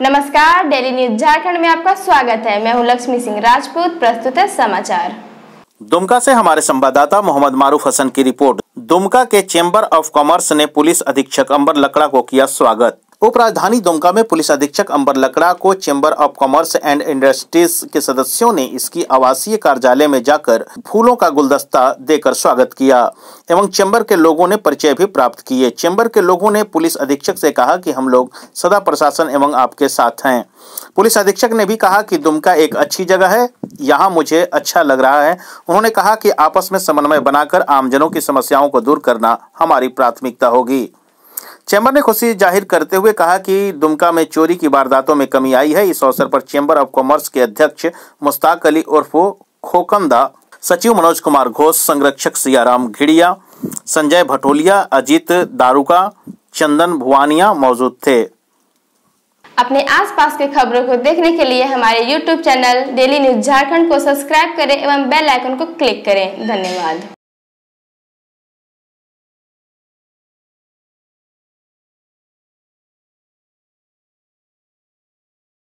नमस्कार daily news Jharkhand में आपका स्वागत है मैं हूं लक्ष्मी सिंह राजपूत प्रस्तुत है समाचार दुमका से हमारे संवाददाता मोहम्मद मारूफ हसन की रिपोर्ट दुमका के चेंबर ऑफ कॉमर्स ने पुलिस अधीक्षक अंबर लकड़ा को किया स्वागत उपराजधानी दुमका में पुलिस अधीक्षक अंबर लकड़ा को chamber of commerce and industries के सदस्यों ने इसकी आवासीय कार्यालय में जाकर फूलों का गुलदस्ता देकर स्वागत किया एवं चेंबर के लोगों ने परिचय भी प्राप्त किए चेंबर के लोगों ने पुलिस अधीक्षक से कहा कि हम लोग सदा प्रशासन एवं आपके साथ हैं पुलिस अधीक्षक ने भी कहा कि दुमका एक अच्छी जगह है यहाँ मुझे अच्छा लग रहा है उन्होंने कहा कि आपस में समन्वय बनाकर आमजनों की समस्याओं को दूर करना हमारी प्राथमिकता होगी चैंबर ने खुशी जाहिर करते हुए कहा कि दुमका में चोरी की वारदातों में कमी आई है इस अवसर पर चैंबर ऑफ कॉमर्स के अध्यक्ष मुश्ताक अली उर्फ खोकंदा सचिव मनोज कुमार घोष संरक्षक सियाराम घिड़िया संजय भटोलिया अजीत दारुका चंदन भुवानिया मौजूद थे अपने आसपास के खबरों को देखने के लिए हमारे YouTube channel daily news Jharkhand को सब्सक्राइब करें एवं बेल आइकन को क्लिक करें धन्यवाद